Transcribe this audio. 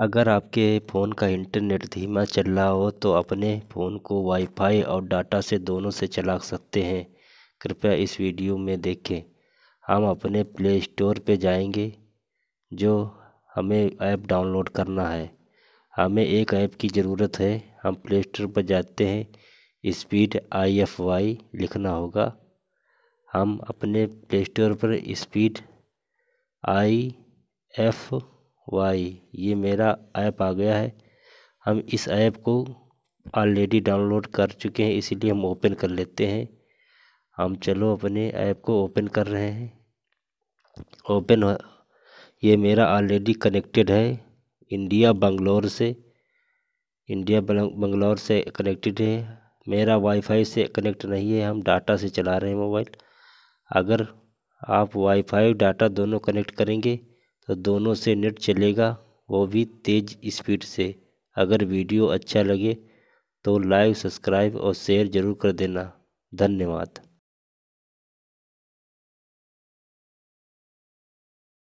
अगर आपके फ़ोन का इंटरनेट धीमा चल रहा हो तो अपने फ़ोन को वाईफ़ाई और डाटा से दोनों से चला सकते हैं कृपया इस वीडियो में देखें हम अपने प्ले स्टोर पर जाएंगे जो हमें ऐप डाउनलोड करना है हमें एक ऐप की ज़रूरत है हम प्ले स्टोर पर जाते हैं स्पीड आई एफ वाई लिखना होगा हम अपने प्ले स्टोर पर स्पीड आई एफ़ वाई ये मेरा ऐप आ गया है हम इस ऐप को ऑलरेडी डाउनलोड कर चुके हैं इसीलिए हम ओपन कर लेते हैं हम चलो अपने ऐप को ओपन कर रहे हैं ओपन ये मेरा ऑलरेडी कनेक्टेड है इंडिया बंगलोर से इंडिया बंगलोर से कनेक्टेड है मेरा वाईफाई से कनेक्ट नहीं है हम डाटा से चला रहे हैं मोबाइल अगर आप वाईफाई डाटा दोनों कनेक्ट करेंगे तो दोनों से नेट चलेगा वो भी तेज़ स्पीड से अगर वीडियो अच्छा लगे तो लाइक सब्सक्राइब और शेयर ज़रूर कर देना धन्यवाद